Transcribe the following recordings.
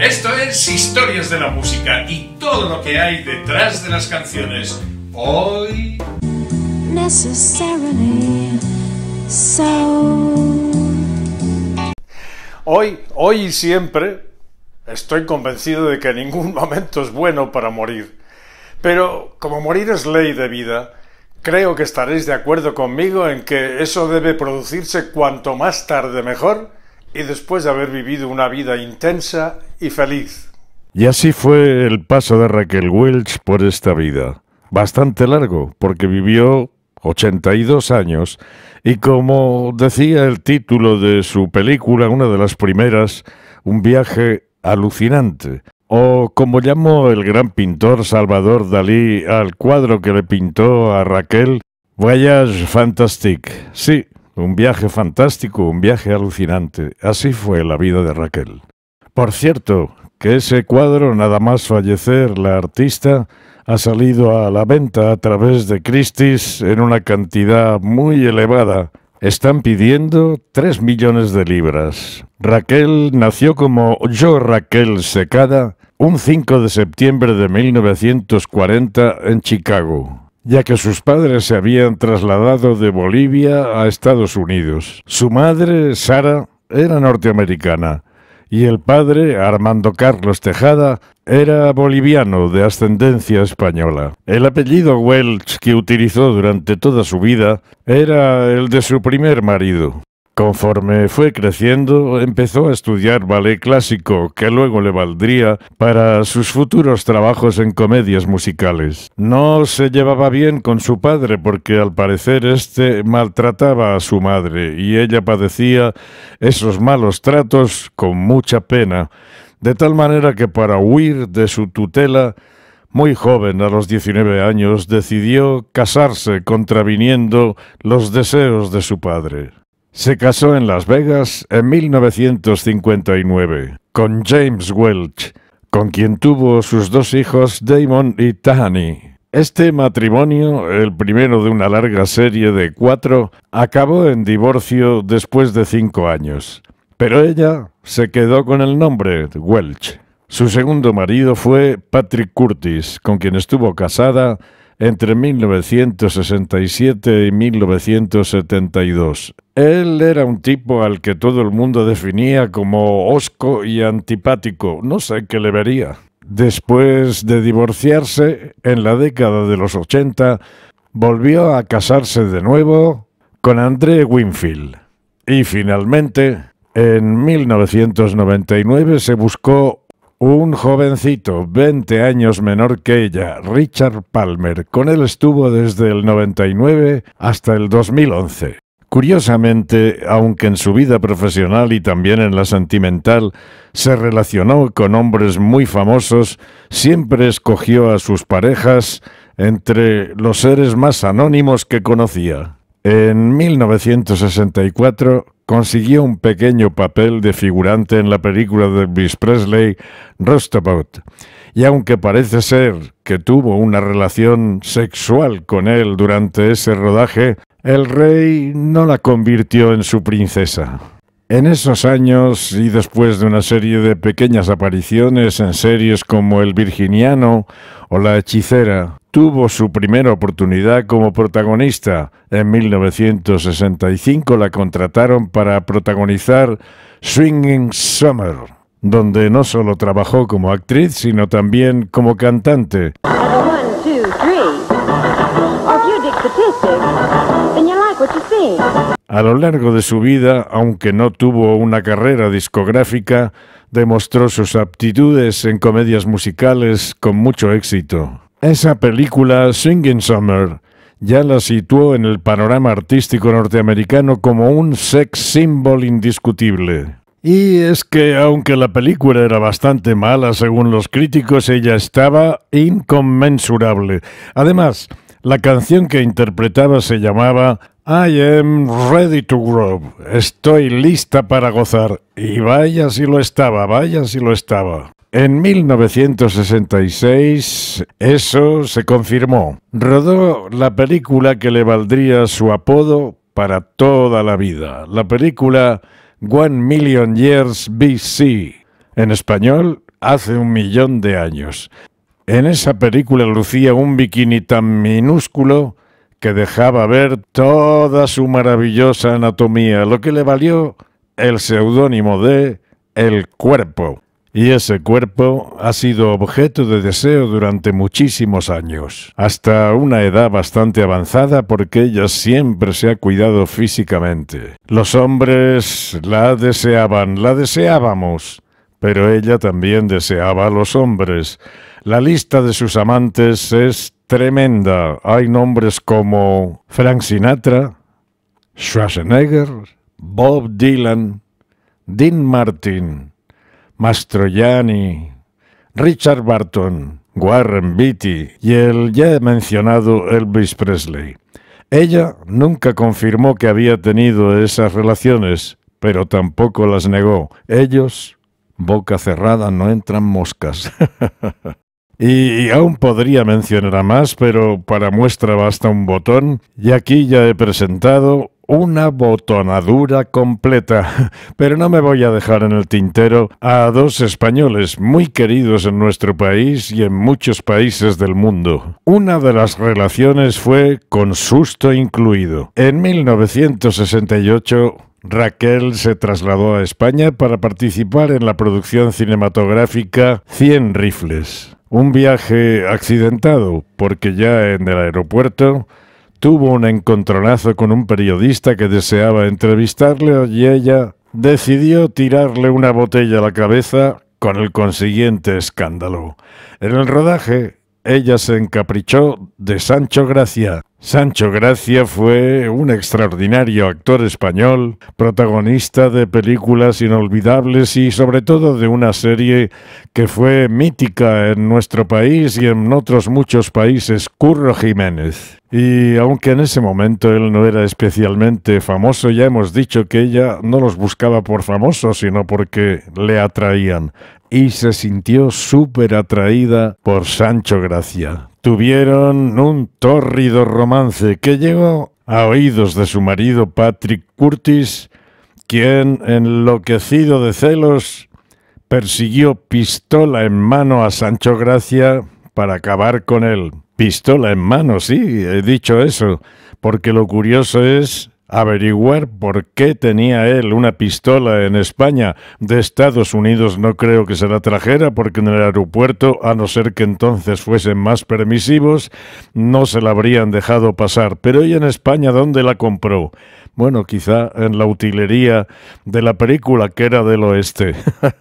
esto es Historias de la Música y todo lo que hay detrás de las canciones. Hoy... Hoy, hoy y siempre, estoy convencido de que ningún momento es bueno para morir. Pero como morir es ley de vida, creo que estaréis de acuerdo conmigo en que eso debe producirse cuanto más tarde mejor y después de haber vivido una vida intensa y feliz. Y así fue el paso de Raquel Welch por esta vida. Bastante largo, porque vivió 82 años y como decía el título de su película, una de las primeras, un viaje alucinante. O como llamó el gran pintor Salvador Dalí al cuadro que le pintó a Raquel, Voyage Fantastique. Sí, un viaje fantástico, un viaje alucinante. Así fue la vida de Raquel. Por cierto, que ese cuadro, nada más fallecer la artista, ha salido a la venta a través de Christie's en una cantidad muy elevada. Están pidiendo 3 millones de libras. Raquel nació como yo Raquel Secada un 5 de septiembre de 1940 en Chicago ya que sus padres se habían trasladado de Bolivia a Estados Unidos. Su madre, Sara, era norteamericana y el padre, Armando Carlos Tejada, era boliviano de ascendencia española. El apellido Welch que utilizó durante toda su vida era el de su primer marido. Conforme fue creciendo, empezó a estudiar ballet clásico, que luego le valdría para sus futuros trabajos en comedias musicales. No se llevaba bien con su padre porque al parecer éste maltrataba a su madre y ella padecía esos malos tratos con mucha pena, de tal manera que para huir de su tutela, muy joven, a los 19 años, decidió casarse contraviniendo los deseos de su padre. Se casó en Las Vegas en 1959 con James Welch, con quien tuvo sus dos hijos Damon y Tahani. Este matrimonio, el primero de una larga serie de cuatro, acabó en divorcio después de cinco años, pero ella se quedó con el nombre Welch. Su segundo marido fue Patrick Curtis, con quien estuvo casada entre 1967 y 1972. Él era un tipo al que todo el mundo definía como osco y antipático, no sé qué le vería. Después de divorciarse, en la década de los 80, volvió a casarse de nuevo con André Winfield. Y finalmente, en 1999 se buscó un jovencito, 20 años menor que ella, Richard Palmer, con él estuvo desde el 99 hasta el 2011. Curiosamente, aunque en su vida profesional y también en la sentimental se relacionó con hombres muy famosos, siempre escogió a sus parejas entre los seres más anónimos que conocía. En 1964 consiguió un pequeño papel de figurante en la película de Elvis Presley, Rustabout, y aunque parece ser que tuvo una relación sexual con él durante ese rodaje, el rey no la convirtió en su princesa. En esos años y después de una serie de pequeñas apariciones en series como El Virginiano o La Hechicera, tuvo su primera oportunidad como protagonista. En 1965 la contrataron para protagonizar Swinging Summer, donde no solo trabajó como actriz, sino también como cantante. A lo largo de su vida, aunque no tuvo una carrera discográfica, demostró sus aptitudes en comedias musicales con mucho éxito. Esa película, Singing Summer, ya la situó en el panorama artístico norteamericano como un sex symbol indiscutible. Y es que aunque la película era bastante mala según los críticos, ella estaba inconmensurable. Además, la canción que interpretaba se llamaba I am ready to grow. Estoy lista para gozar. Y vaya si lo estaba, vaya si lo estaba. En 1966 eso se confirmó. Rodó la película que le valdría su apodo para toda la vida, la película One Million Years BC, en español hace un millón de años. En esa película lucía un bikini tan minúsculo que dejaba ver toda su maravillosa anatomía, lo que le valió el seudónimo de El Cuerpo y ese cuerpo ha sido objeto de deseo durante muchísimos años, hasta una edad bastante avanzada porque ella siempre se ha cuidado físicamente. Los hombres la deseaban, la deseábamos, pero ella también deseaba a los hombres. La lista de sus amantes es tremenda. Hay nombres como Frank Sinatra, Schwarzenegger, Bob Dylan, Dean Martin, Mastroianni, Richard Barton, Warren Beatty y el ya mencionado Elvis Presley. Ella nunca confirmó que había tenido esas relaciones, pero tampoco las negó. Ellos, boca cerrada, no entran moscas. y, aún podría mencionar a más, pero para muestra basta un botón, y aquí ya he presentado una botonadura completa. Pero no me voy a dejar en el tintero a dos españoles muy queridos en nuestro país y en muchos países del mundo. Una de las relaciones fue con susto incluido. En 1968 Raquel se trasladó a España para participar en la producción cinematográfica Cien rifles. Un viaje accidentado porque ya en el aeropuerto tuvo un encontronazo con un periodista que deseaba entrevistarle y ella decidió tirarle una botella a la cabeza con el consiguiente escándalo. En el rodaje, ella se encaprichó de Sancho Gracia, Sancho Gracia fue un extraordinario actor español, protagonista de películas inolvidables y sobre todo de una serie que fue mítica en nuestro país y en otros muchos países, Curro Jiménez. Y aunque en ese momento él no era especialmente famoso, ya hemos dicho que ella no los buscaba por famosos, sino porque le atraían. Y se sintió súper atraída por Sancho Gracia tuvieron un tórrido romance que llegó a oídos de su marido Patrick Curtis, quien, enloquecido de celos, persiguió pistola en mano a Sancho Gracia para acabar con él. Pistola en mano, sí, he dicho eso, porque lo curioso es averiguar por qué tenía él una pistola en España. De Estados Unidos no creo que se la trajera porque en el aeropuerto, a no ser que entonces fuesen más permisivos, no se la habrían dejado pasar. Pero ¿y en España dónde la compró? Bueno, quizá en la utilería de la película que era del oeste.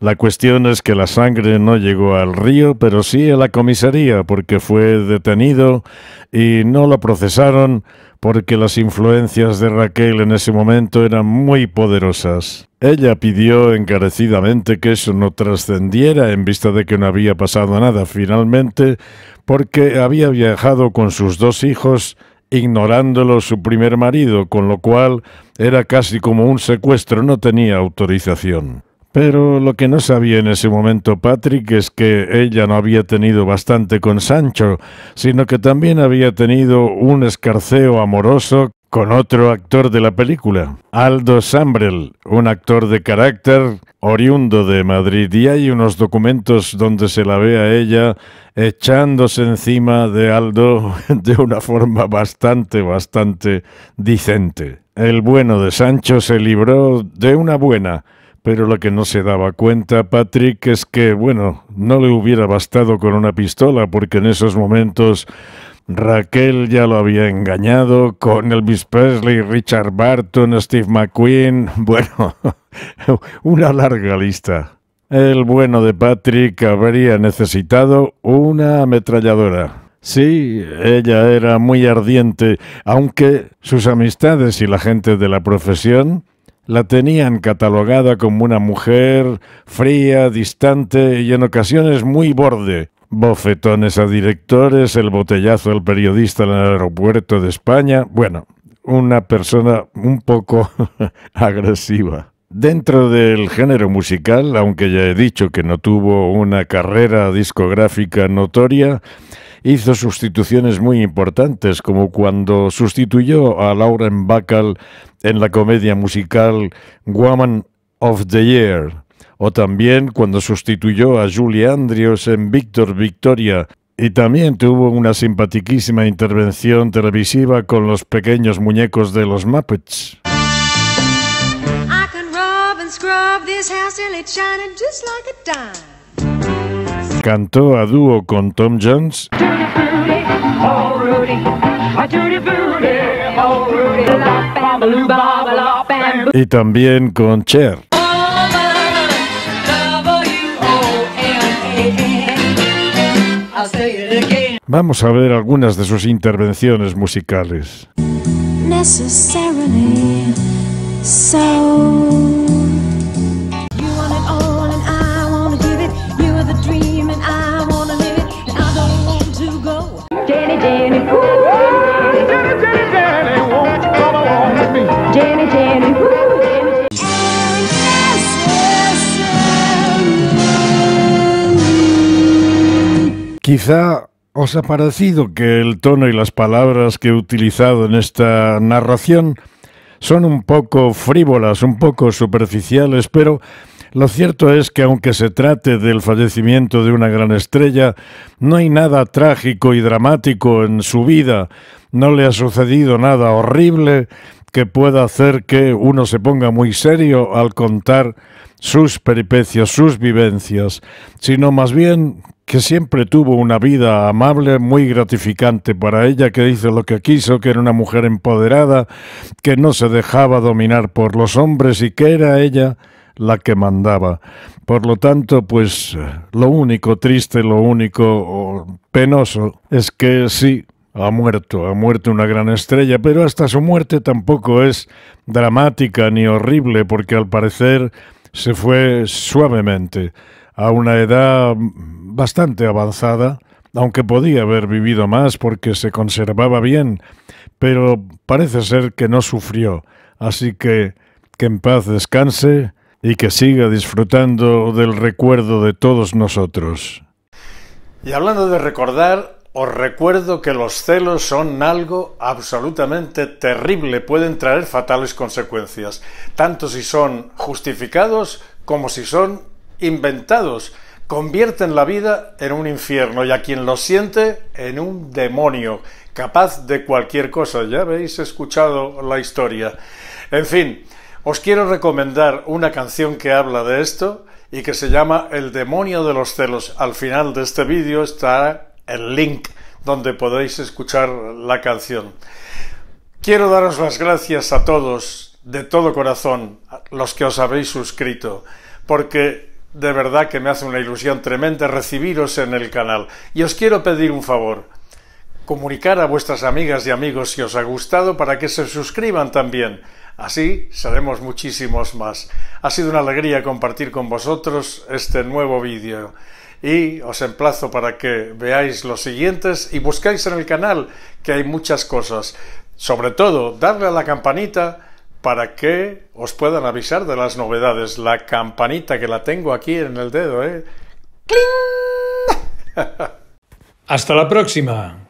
La cuestión es que la sangre no llegó al río, pero sí a la comisaría, porque fue detenido y no lo procesaron porque las influencias de Raquel en ese momento eran muy poderosas. Ella pidió encarecidamente que eso no trascendiera en vista de que no había pasado nada finalmente, porque había viajado con sus dos hijos ignorándolo su primer marido, con lo cual era casi como un secuestro, no tenía autorización. Pero lo que no sabía en ese momento Patrick es que ella no había tenido bastante con Sancho, sino que también había tenido un escarceo amoroso con otro actor de la película, Aldo Sambrel, un actor de carácter oriundo de Madrid. Y hay unos documentos donde se la ve a ella echándose encima de Aldo de una forma bastante, bastante dicente. El bueno de Sancho se libró de una buena pero lo que no se daba cuenta Patrick es que, bueno, no le hubiera bastado con una pistola porque en esos momentos Raquel ya lo había engañado con Elvis Presley, Richard Barton, Steve McQueen, bueno, una larga lista. El bueno de Patrick habría necesitado una ametralladora. Sí, ella era muy ardiente, aunque sus amistades y la gente de la profesión la tenían catalogada como una mujer fría, distante y en ocasiones muy borde. Bofetones a directores, el botellazo al periodista en el aeropuerto de España. Bueno, una persona un poco agresiva. Dentro del género musical, aunque ya he dicho que no tuvo una carrera discográfica notoria, hizo sustituciones muy importantes, como cuando sustituyó a Lauren Bacall en la comedia musical Woman of the Year, o también cuando sustituyó a Julie Andrews en Victor Victoria, y también tuvo una simpaticísima intervención televisiva con los pequeños muñecos de los Muppets. Cantó a dúo con Tom Jones. Oh, y también con Cher. Vamos a ver algunas de sus intervenciones musicales. Quizá os ha parecido que el tono y las palabras que he utilizado en esta narración son un poco frívolas, un poco superficiales, pero lo cierto es que aunque se trate del fallecimiento de una gran estrella, no hay nada trágico y dramático en su vida, no le ha sucedido nada horrible que pueda hacer que uno se ponga muy serio al contar sus peripecias, sus vivencias, sino más bien, que siempre tuvo una vida amable, muy gratificante para ella, que hizo lo que quiso, que era una mujer empoderada, que no se dejaba dominar por los hombres y que era ella la que mandaba. Por lo tanto, pues lo único triste, lo único penoso es que sí, ha muerto, ha muerto una gran estrella, pero hasta su muerte tampoco es dramática ni horrible, porque al parecer se fue suavemente a una edad bastante avanzada, aunque podía haber vivido más porque se conservaba bien, pero parece ser que no sufrió, así que que en paz descanse y que siga disfrutando del recuerdo de todos nosotros. Y hablando de recordar, os recuerdo que los celos son algo absolutamente terrible, pueden traer fatales consecuencias, tanto si son justificados como si son inventados convierten la vida en un infierno y a quien lo siente en un demonio, capaz de cualquier cosa. Ya habéis escuchado la historia. En fin, os quiero recomendar una canción que habla de esto y que se llama El demonio de los celos. Al final de este vídeo está el link donde podéis escuchar la canción. Quiero daros las gracias a todos de todo corazón, los que os habéis suscrito, porque de verdad que me hace una ilusión tremenda recibiros en el canal. Y os quiero pedir un favor. Comunicar a vuestras amigas y amigos si os ha gustado para que se suscriban también. Así seremos muchísimos más. Ha sido una alegría compartir con vosotros este nuevo vídeo. Y os emplazo para que veáis los siguientes y buscáis en el canal que hay muchas cosas. Sobre todo, darle a la campanita para que os puedan avisar de las novedades. La campanita que la tengo aquí en el dedo, ¿eh? ¡Cling! Hasta la próxima.